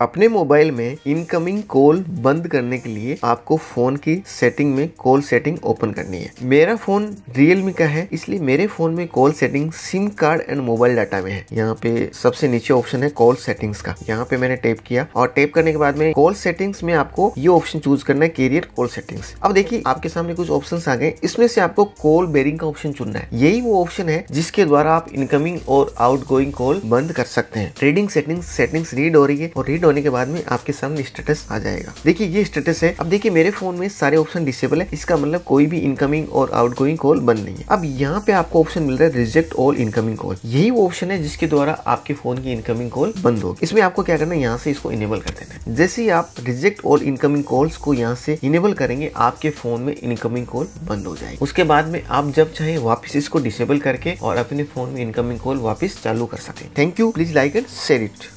अपने मोबाइल में incoming call बंद करने के लिए आपको फोन की सेटिंग में कॉल सेटिंग ओपन करनी है मेरा फोन रियलमी का है इसलिए मेरे फोन में call setting SIM card and mobile data में है यहाँ पे सबसे नीचे ऑप्शन है कॉल सेटिंग्स का यहाँ पे मैंने टेप किया और टेप करने के बाद में कॉल सेटिंग्स में आपको ये ऑप्शन चूज करना है कैरियर कॉल सेटिंग्स अब देखिए आपके सामने कुछ ऑप्शन आ गए इसमें से आपको कॉल बेरिंग का ऑप्शन चुनना है यही वो ऑप्शन है जिसके द्वारा आप इनकमिंग और आउट कॉल बंद कर सकते हैं ट्रेडिंग सेटिंग सेटिंग्स रीड हो रही है और रीड होने के बाद में आपके सामने स्टेटस आ जाएगा देखिए ये स्टेटस है अब देखिए मेरे फोन में सारे ऑप्शन डिसेबल है इसका मतलब कोई भी इनकमिंग और आउट कॉल बंद नहीं है अब यहाँ पे आपको ऑप्शन मिल रहा है रिजेक्ट ऑल इनकमिंग कॉल यही वो ऑप्शन है जिसके द्वारा आपके फोन की इनकमिंग कॉल बंद होगी इसमें आपको क्या करना है यहाँ से इसको इनेबल कर देना है जैसे ही आप रिजेक्ट ऑल इनकमिंग कॉल्स को यहाँ से इनेबल करेंगे आपके फोन में इनकमिंग कॉल बंद हो जाएगी उसके बाद में आप जब चाहे वापस इसको डिसेबल करके और अपने फोन में इनकमिंग कॉल वापस चालू कर सकते हैं thank you please like and share it